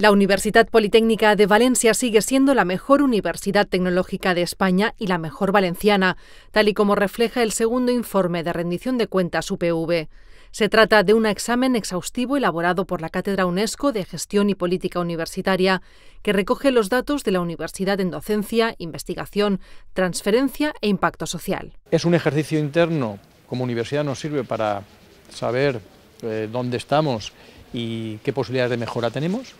La Universidad Politécnica de Valencia sigue siendo la mejor universidad tecnológica de España y la mejor valenciana, tal y como refleja el segundo informe de rendición de cuentas UPV. Se trata de un examen exhaustivo elaborado por la Cátedra UNESCO de Gestión y Política Universitaria, que recoge los datos de la universidad en docencia, investigación, transferencia e impacto social. Es un ejercicio interno, como universidad nos sirve para saber eh, dónde estamos y qué posibilidades de mejora tenemos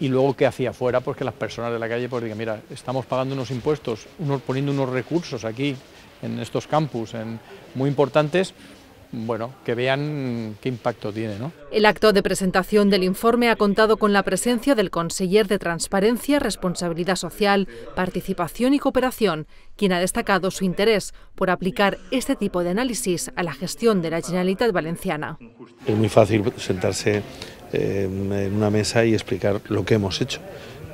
y luego qué hacía fuera, porque pues las personas de la calle pues digan, mira, estamos pagando unos impuestos, unos, poniendo unos recursos aquí en estos campus en, muy importantes bueno, que vean qué impacto tiene. ¿no? El acto de presentación del informe ha contado con la presencia del conseller de Transparencia, Responsabilidad Social, Participación y Cooperación, quien ha destacado su interés por aplicar este tipo de análisis a la gestión de la Generalitat Valenciana. Es muy fácil sentarse eh, en una mesa y explicar lo que hemos hecho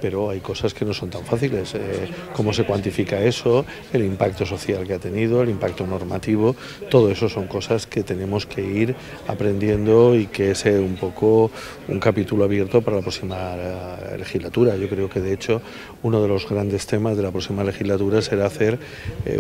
pero hay cosas que no son tan fáciles. Eh, ¿Cómo se cuantifica eso? El impacto social que ha tenido, el impacto normativo, todo eso son cosas que tenemos que ir aprendiendo y que es eh, un poco un capítulo abierto para la próxima eh, legislatura. Yo creo que de hecho uno de los grandes temas de la próxima legislatura será hacer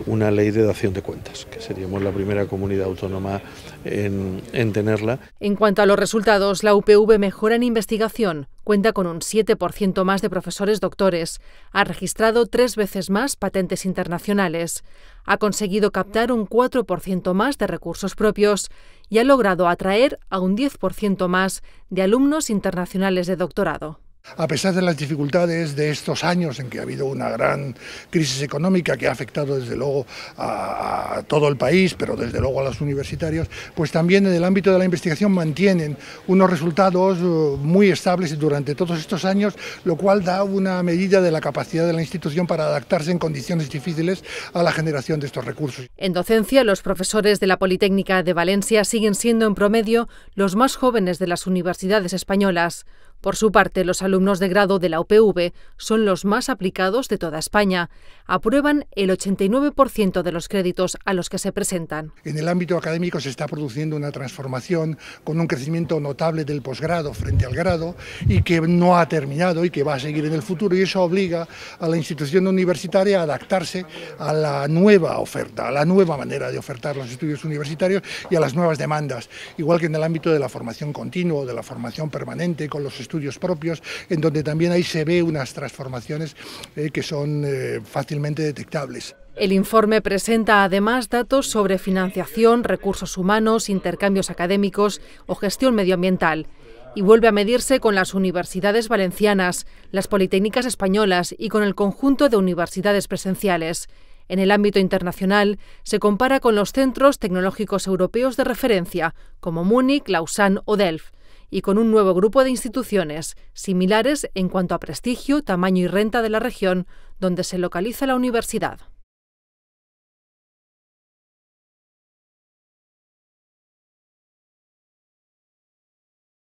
una ley de dación de cuentas, que seríamos la primera comunidad autónoma en tenerla. En cuanto a los resultados, la UPV mejora en investigación Cuenta con un 7% más de profesores doctores, ha registrado tres veces más patentes internacionales, ha conseguido captar un 4% más de recursos propios y ha logrado atraer a un 10% más de alumnos internacionales de doctorado. A pesar de las dificultades de estos años en que ha habido una gran crisis económica que ha afectado desde luego a, todo el país, pero desde luego a los universitarios, pues también en el ámbito de la investigación mantienen unos resultados eh, muy estables durante todos estos años, lo cual da una medida de la capacidad de la institución para adaptarse en condiciones difíciles a la generación de estos recursos. En docencia, los profesores de la Politécnica de Valencia siguen siendo en promedio los más jóvenes de las universidades españolas por su parte, los alumnos de grado de la UPV son los más aplicados de toda España. Aprueban el 89% de los créditos a los que se presentan. En el ámbito académico se está produciendo una transformación con un crecimiento notable del posgrado frente al grado y que no ha terminado y que va a seguir en el futuro y eso obliga a la institución universitaria a adaptarse a la nueva oferta, a la nueva manera de ofertar los estudios universitarios y a las nuevas demandas, igual que en el ámbito de la formación continua, o de la formación permanente con los estudiantes estudios propios, en donde también ahí se ve unas transformaciones eh, que son eh, fácilmente detectables. El informe presenta además datos sobre financiación, recursos humanos, intercambios académicos o gestión medioambiental y vuelve a medirse con las universidades valencianas, las politécnicas españolas y con el conjunto de universidades presenciales. En el ámbito internacional, se compara con los centros tecnológicos europeos de referencia, como Múnich, Lausanne o Delft y con un nuevo grupo de instituciones, similares en cuanto a prestigio, tamaño y renta de la región donde se localiza la universidad.